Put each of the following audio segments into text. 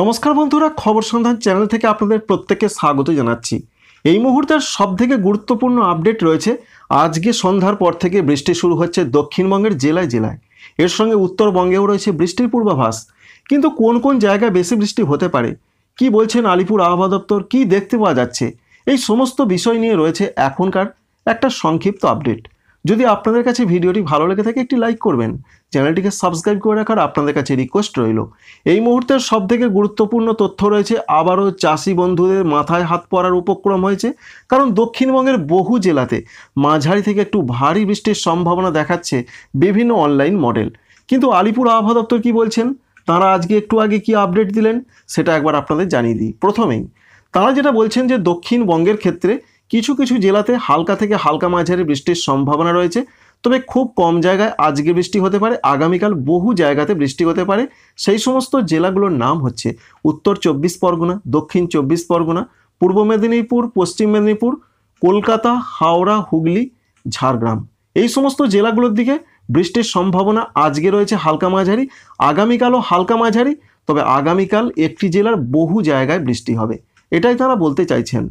নমস্কার বন্ধুরা খবর সন্ধান চ্যানেল থেকে আপনাদের প্রত্যেককে স্বাগত জানাচ্ছি এই মুহূর্তের থেকে গুরুত্বপূর্ণ আপডেট রয়েছে আজকে সন্ধ্যার পর থেকে বৃষ্টি শুরু হচ্ছে দক্ষিণবঙ্গের জেলায় জেলায় এর সঙ্গে উত্তরবঙ্গেও রয়েছে বৃষ্টির পূর্বাভাস কিন্তু কোন কোন জায়গায় বেশি বৃষ্টি হতে পারে কি বলছেন আলিপুর আবহাওয়া দপ্তর কী দেখতে পাওয়া যাচ্ছে এই সমস্ত বিষয় নিয়ে রয়েছে এখনকার একটা সংক্ষিপ্ত আপডেট যদি আপনাদের কাছে ভিডিওটি ভালো লেগে থাকে একটি লাইক করবেন চ্যানেলটিকে সাবস্ক্রাইব করে রাখার আপনাদের কাছে রিকোয়েস্ট রইল এই মুহূর্তের থেকে গুরুত্বপূর্ণ তথ্য রয়েছে আবারও চাষি বন্ধুদের মাথায় হাত পড়ার উপক্রম হয়েছে কারণ দক্ষিণবঙ্গের বহু জেলাতে মাঝারি থেকে একটু ভারী বৃষ্টির সম্ভাবনা দেখাচ্ছে বিভিন্ন অনলাইন মডেল কিন্তু আলিপুর আবহাওয়া দপ্তর কী বলছেন তারা আজকে একটু আগে কি আপডেট দিলেন সেটা একবার আপনাদের জানিয়ে দিই প্রথমেই তারা যেটা বলছেন যে দক্ষিণবঙ্গের ক্ষেত্রে কিছু কিছু জেলাতে হালকা থেকে হালকা মাঝারি বৃষ্টির সম্ভাবনা রয়েছে তবে খুব কম জায়গায় আজকে বৃষ্টি হতে পারে আগামীকাল বহু জায়গাতে বৃষ্টি হতে পারে সেই সমস্ত জেলাগুলোর নাম হচ্ছে উত্তর চব্বিশ পরগনা দক্ষিণ চব্বিশ পরগনা পূর্ব মেদিনীপুর পশ্চিম মেদিনীপুর কলকাতা হাওড়া হুগলি ঝাড়গ্রাম এই সমস্ত জেলাগুলোর দিকে বৃষ্টির সম্ভাবনা আজকে রয়েছে হালকা মাঝারি আগামীকালও হালকা মাঝারি তবে আগামীকাল একটি জেলার বহু জায়গায় বৃষ্টি হবে এটাই তারা বলতে চাইছেন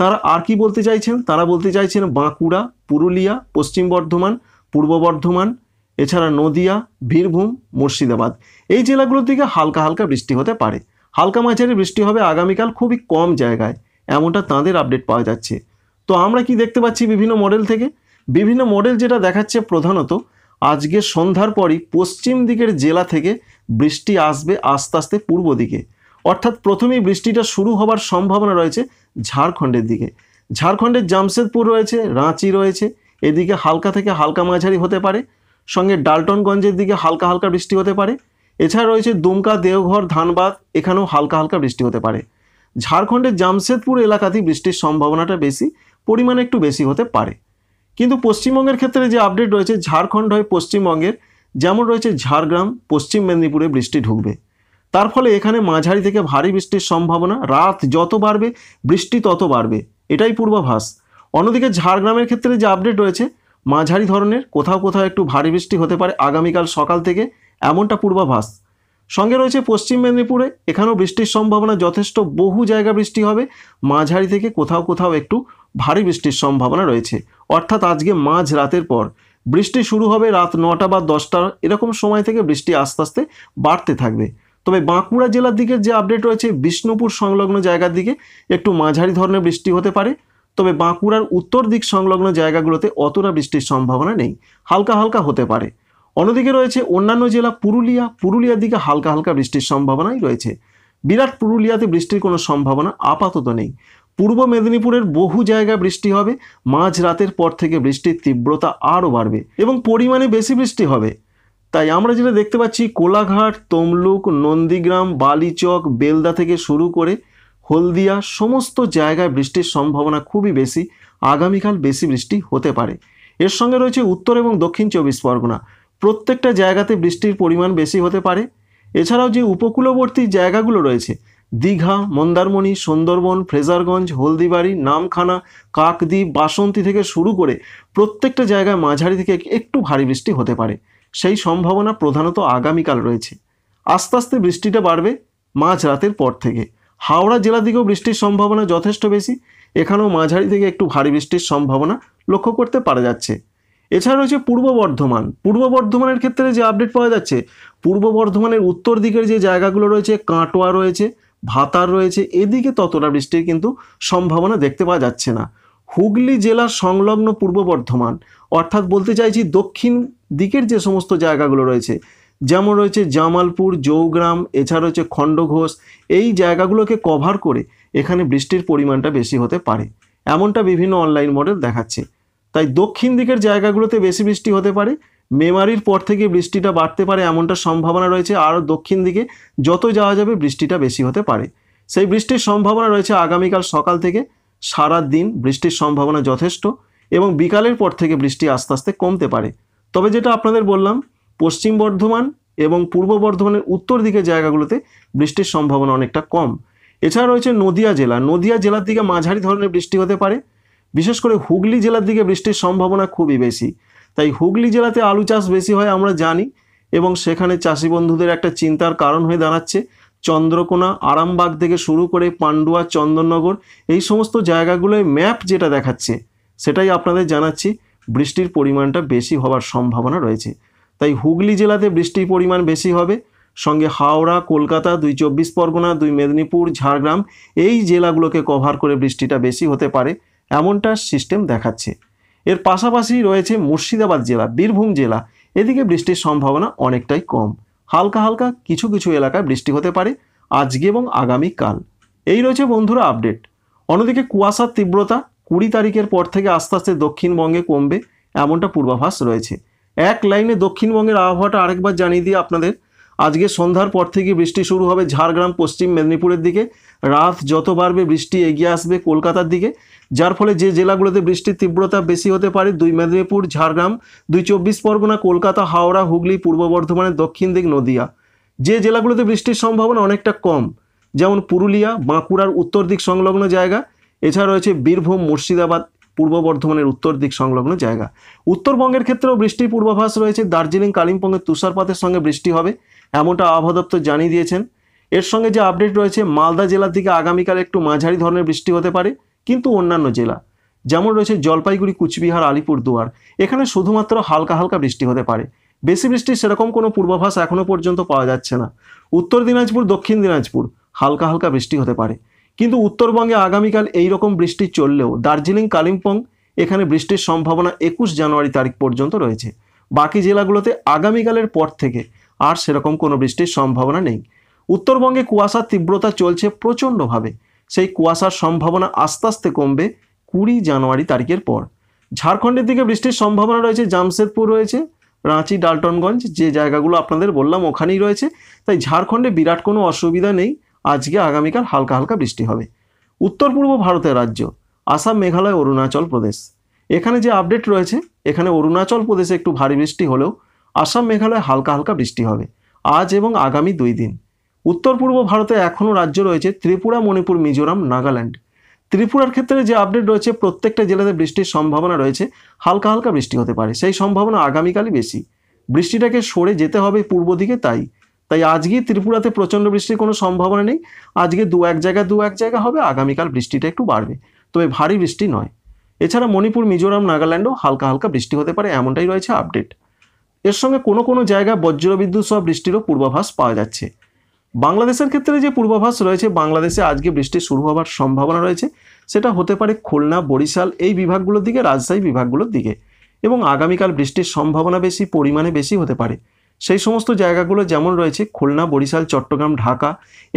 তারা আর কি বলতে চাইছেন তারা বলতে চাইছেন বাঁকুড়া পুরুলিয়া পশ্চিম বর্ধমান পূর্ব বর্ধমান এছাড়া নদিয়া বীরভূম মুর্শিদাবাদ এই জেলাগুলোর দিকে হালকা হালকা বৃষ্টি হতে পারে হালকা মাঝারি বৃষ্টি হবে আগামীকাল খুবই কম জায়গায় এমনটা তাঁদের আপডেট পাওয়া যাচ্ছে তো আমরা কি দেখতে পাচ্ছি বিভিন্ন মডেল থেকে বিভিন্ন মডেল যেটা দেখাচ্ছে প্রধানত আজকে সন্ধ্যার পরই পশ্চিম দিকের জেলা থেকে বৃষ্টি আসবে আস্তে আস্তে পূর্ব দিকে অর্থাৎ প্রথমেই বৃষ্টিটা শুরু হবার সম্ভাবনা রয়েছে ঝাড়খণ্ডের দিকে ঝাড়খণ্ডের জামশেদপুর রয়েছে রাঁচি রয়েছে এদিকে হালকা থেকে হালকা মাঝারি হতে পারে সঙ্গে ডালটনগঞ্জের দিকে হালকা হালকা বৃষ্টি হতে পারে এছাড়া রয়েছে দুমকা দেওঘর ধানবাদ এখানেও হালকা হালকা বৃষ্টি হতে পারে ঝাড়খণ্ডের জামশেদপুর এলাকাতেই বৃষ্টির সম্ভাবনাটা বেশি পরিমাণে একটু বেশি হতে পারে কিন্তু পশ্চিমবঙ্গের ক্ষেত্রে যে আপডেট রয়েছে ঝাড়খণ্ড হয়ে পশ্চিমবঙ্গের যেমন রয়েছে ঝাড়গ্রাম পশ্চিম মেদিনীপুরে বৃষ্টি ঢুকবে তার ফলে এখানে মাঝারি থেকে ভারী বৃষ্টির সম্ভাবনা রাত যত বাড়বে বৃষ্টি তত বাড়বে এটাই পূর্বাভাস অন্যদিকে ঝাড়গ্রামের ক্ষেত্রে যে আপডেট রয়েছে মাঝারি ধরনের কোথাও কোথাও একটু ভারী বৃষ্টি হতে পারে আগামীকাল সকাল থেকে এমনটা পূর্বাভাস সঙ্গে রয়েছে পশ্চিম মেদিনীপুরে এখানেও বৃষ্টির সম্ভাবনা যথেষ্ট বহু জায়গা বৃষ্টি হবে মাঝারি থেকে কোথাও কোথাও একটু ভারী বৃষ্টির সম্ভাবনা রয়েছে অর্থাৎ আজকে মাঝ রাতের পর বৃষ্টি শুরু হবে রাত নটা বা দশটা এরকম সময় থেকে বৃষ্টি আস্তে আস্তে বাড়তে থাকবে তবে বাঁকুড়া জেলার দিকে যে আপডেট রয়েছে বিষ্ণুপুর সংলগ্ন জায়গার দিকে একটু মাঝারি ধরনের বৃষ্টি হতে পারে তবে বাঁকুড়ার উত্তর দিক সংলগ্ন জায়গাগুলোতে অতটা বৃষ্টির সম্ভাবনা নেই হালকা হালকা হতে পারে অন্যদিকে রয়েছে অন্যান্য জেলা পুরুলিয়া পুরুলিয়ার দিকে হালকা হালকা বৃষ্টির সম্ভাবনাই রয়েছে বিরাট পুরুলিয়াতে বৃষ্টির কোনো সম্ভাবনা আপাতত নেই পূর্ব মেদিনীপুরের বহু জায়গায় বৃষ্টি হবে মাঝ রাতের পর থেকে বৃষ্টির তীব্রতা আরও বাড়বে এবং পরিমাণে বেশি বৃষ্টি হবে তাই আমরা যেটা দেখতে পাচ্ছি কোলাঘাট তমলুক নন্দীগ্রাম বালিচক বেলদা থেকে শুরু করে হলদিয়া সমস্ত জায়গায় বৃষ্টির সম্ভাবনা খুবই বেশি আগামীকাল বেশি বৃষ্টি হতে পারে এর সঙ্গে রয়েছে উত্তর এবং দক্ষিণ চব্বিশ পরগনা প্রত্যেকটা জায়গাতে বৃষ্টির পরিমাণ বেশি হতে পারে এছাড়াও যে উপকূলবর্তী জায়গাগুলো রয়েছে দীঘা মন্দারমণি সুন্দরবন ফ্রেজারগঞ্জ হলদিবাড়ি নামখানা কাকদ্বীপ বাসন্তী থেকে শুরু করে প্রত্যেকটা জায়গায় মাঝারি থেকে একটু ভারী বৃষ্টি হতে পারে সেই সম্ভাবনা প্রধানত আগামীকাল রয়েছে আস্তে আস্তে বৃষ্টিটা বাড়বে মাঝ রাতের পর থেকে হাওড়া জেলা দিকেও বৃষ্টির সম্ভাবনা যথেষ্ট বেশি এখানেও মাঝারি থেকে একটু ভারী বৃষ্টির সম্ভাবনা লক্ষ্য করতে পারা যাচ্ছে এছাড়া রয়েছে পূর্ব বর্ধমান পূর্ব বর্ধমানের ক্ষেত্রে যে আপডেট পাওয়া যাচ্ছে পূর্ব বর্ধমানের উত্তর দিকের যে জায়গাগুলো রয়েছে কাঁটোয়া রয়েছে ভাতার রয়েছে এদিকে ততটা বৃষ্টির কিন্তু সম্ভাবনা দেখতে পাওয়া যাচ্ছে না হুগলি জেলার সংলগ্ন পূর্ব বর্ধমান অর্থাৎ বলতে চাইছি দক্ষিণ দিকের যে সমস্ত জায়গাগুলো রয়েছে যেমন রয়েছে জামালপুর জৌগ্রাম এছাড়া রয়েছে খণ্ডঘোষ এই জায়গাগুলোকে কভার করে এখানে বৃষ্টির পরিমাণটা বেশি হতে পারে এমনটা বিভিন্ন অনলাইন মডেল দেখাচ্ছে তাই দক্ষিণ দিকের জায়গাগুলোতে বেশি বৃষ্টি হতে পারে মেমারির পর থেকে বৃষ্টিটা বাড়তে পারে এমনটা সম্ভাবনা রয়েছে আরও দক্ষিণ দিকে যত যাওয়া যাবে বৃষ্টিটা বেশি হতে পারে সেই বৃষ্টির সম্ভাবনা রয়েছে আগামীকাল সকাল থেকে সারা দিন বৃষ্টির সম্ভাবনা যথেষ্ট এবং বিকালের পর থেকে বৃষ্টি আস্তে আস্তে কমতে পারে তবে যেটা আপনাদের বললাম পশ্চিম বর্ধমান এবং পূর্ব বর্ধমানের উত্তর দিকের জায়গাগুলোতে বৃষ্টির সম্ভাবনা অনেকটা কম এছাড়া রয়েছে নদিয়া জেলা নদিয়া জেলার দিকে মাঝারি ধরনের বৃষ্টি হতে পারে বিশেষ করে হুগলি জেলার দিকে বৃষ্টির সম্ভাবনা খুবই বেশি তাই হুগলি জেলাতে আলু চাষ বেশি হয় আমরা জানি এবং সেখানে চাষি বন্ধুদের একটা চিন্তার কারণ হয়ে দাঁড়াচ্ছে চন্দ্রকোনা আরামবাগ থেকে শুরু করে পাণ্ডুয়া চন্দননগর এই সমস্ত জায়গাগুলোয় ম্যাপ যেটা দেখাচ্ছে সেটাই আপনাদের জানাচ্ছি বৃষ্টির পরিমাণটা বেশি হওয়ার সম্ভাবনা রয়েছে তাই হুগলি জেলাতে বৃষ্টির পরিমাণ বেশি হবে সঙ্গে হাওড়া কলকাতা দুই চব্বিশ পরগনা দুই মেদিনীপুর ঝাড়গ্রাম এই জেলাগুলোকে কভার করে বৃষ্টিটা বেশি হতে পারে এমনটা সিস্টেম দেখাচ্ছে এর পাশাপাশি রয়েছে মুর্শিদাবাদ জেলা বীরভূম জেলা এদিকে বৃষ্টির সম্ভাবনা অনেকটাই কম হালকা হালকা কিছু কিছু এলাকায় বৃষ্টি হতে পারে আজকে এবং আগামীকাল এই রয়েছে বন্ধুরা আপডেট অন্যদিকে কুয়াশার তীব্রতা কুড়ি তারিখের পর থেকে আস্তে আস্তে দক্ষিণবঙ্গে কমবে এমনটা পূর্বাভাস রয়েছে এক লাইনে দক্ষিণবঙ্গের আবহাওয়াটা আরেকবার জানিয়ে দিই আপনাদের আজকে সন্ধ্যার পর থেকে বৃষ্টি শুরু হবে ঝাড়গ্রাম পশ্চিম মেদিনীপুরের দিকে রাত যত বাড়বে বৃষ্টি এগিয়ে আসবে কলকাতার দিকে যার ফলে যে জেলাগুলোতে বৃষ্টির তীব্রতা বেশি হতে পারে দুই মেদিনীপুর ঝাড়গ্রাম দুই চব্বিশ পরগনা কলকাতা হাওড়া হুগলি পূর্ব বর্ধমানের দক্ষিণ দিক নদিয়া যে জেলাগুলোতে বৃষ্টির সম্ভাবনা অনেকটা কম যেমন পুরুলিয়া বাঁকুড়ার উত্তর দিক সংলগ্ন জায়গা এছাড়া রয়েছে বীরভূম মুর্শিদাবাদ পূর্ব বর্ধমানের উত্তর দিক সংলগ্ন জায়গা উত্তরবঙ্গের ক্ষেত্রেও বৃষ্টির পূর্বাভাস রয়েছে দার্জিলিং কালিম্পংয়ের তুষারপাতের সঙ্গে বৃষ্টি হবে এমনটা আবহাওয়া দপ্তর জানিয়ে দিয়েছেন এর সঙ্গে যে আপডেট রয়েছে মালদা জেলার দিকে আগামীকাল একটু মাঝারি ধরনের বৃষ্টি হতে পারে কিন্তু অন্যান্য জেলা যেমন রয়েছে জলপাইগুড়ি কুচবিহার আলিপুর দুয়ার এখানে শুধুমাত্র হালকা হালকা বৃষ্টি হতে পারে বেশি বৃষ্টির সেরকম কোনো পূর্বাভাস এখনও পর্যন্ত পাওয়া যাচ্ছে না উত্তর দিনাজপুর দক্ষিণ দিনাজপুর হালকা হালকা বৃষ্টি হতে পারে কিন্তু উত্তরবঙ্গে আগামীকাল এই রকম বৃষ্টি চললেও দার্জিলিং কালিম্পং এখানে বৃষ্টির সম্ভাবনা একুশ জানুয়ারি তারিখ পর্যন্ত রয়েছে বাকি জেলাগুলোতে আগামীকালের পর থেকে আর সেরকম কোনো বৃষ্টির সম্ভাবনা নেই উত্তরবঙ্গে কুয়াশার তীব্রতা চলছে প্রচণ্ডভাবে সেই কুয়াশার সম্ভাবনা আস্তে আস্তে কমবে কুড়ি জানুয়ারি তারিখের পর ঝাড়খণ্ডের দিকে বৃষ্টির সম্ভাবনা রয়েছে জামশেদপুর রয়েছে রাঁচি ডালটনগঞ্জ যে জায়গাগুলো আপনাদের বললাম ওখানেই রয়েছে তাই ঝাড়খণ্ডে বিরাট কোনো অসুবিধা নেই আজকে আগামীকাল হালকা হালকা বৃষ্টি হবে উত্তর পূর্ব ভারতের রাজ্য আসাম মেঘালয় অরুণাচল প্রদেশ এখানে যে আপডেট রয়েছে এখানে অরুণাচল প্রদেশে একটু ভারী বৃষ্টি হলেও আসাম মেঘালয় হালকা হালকা বৃষ্টি হবে আজ এবং আগামী দুই দিন উত্তর পূর্ব ভারতে এখনও রাজ্য রয়েছে ত্রিপুরা মণিপুর মিজোরাম নাগাল্যান্ড ত্রিপুরার ক্ষেত্রে যে আপডেট রয়েছে প্রত্যেকটা জেলাতে বৃষ্টির সম্ভাবনা রয়েছে হালকা হালকা বৃষ্টি হতে পারে সেই সম্ভাবনা আগামীকালই বেশি বৃষ্টিটাকে সরে যেতে হবে পূর্ব দিকে তাই তাই আজকে ত্রিপুরাতে প্রচণ্ড বৃষ্টির কোনো সম্ভাবনা নেই আজকে দু এক জায়গা দু এক জায়গা হবে আগামীকাল বৃষ্টিটা একটু বাড়বে তবে ভারী বৃষ্টি নয় এছাড়া মণিপুর মিজোরাম নাগাল্যান্ডও হালকা হালকা বৃষ্টি হতে পারে এমনটাই রয়েছে আপডেট এর সঙ্গে কোনো কোনো জায়গায় বজ্রবিদ্যুৎ সহ বৃষ্টিরও পূর্বাভাস পাওয়া যাচ্ছে বাংলাদেশের ক্ষেত্রে যে পূর্বাভাস রয়েছে বাংলাদেশে আজকে বৃষ্টি শুরু হওয়ার সম্ভাবনা রয়েছে সেটা হতে পারে খুলনা বরিশাল এই বিভাগগুলোর দিকে রাজশাহী বিভাগগুলোর দিকে এবং আগামীকাল বৃষ্টির সম্ভাবনা বেশি পরিমাণে বেশি হতে পারে সেই সমস্ত জায়গাগুলো যেমন রয়েছে খুলনা বরিশাল চট্টগ্রাম ঢাকা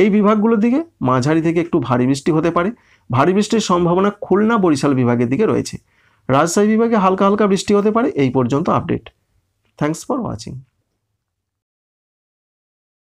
এই বিভাগগুলোর দিকে মাঝারি থেকে একটু ভারী বৃষ্টি হতে পারে ভারী বৃষ্টির সম্ভাবনা খুলনা বরিশাল বিভাগের দিকে রয়েছে রাজশাহী বিভাগে হালকা হালকা বৃষ্টি হতে পারে এই পর্যন্ত আপডেট থ্যাংকস ফর ওয়াচিং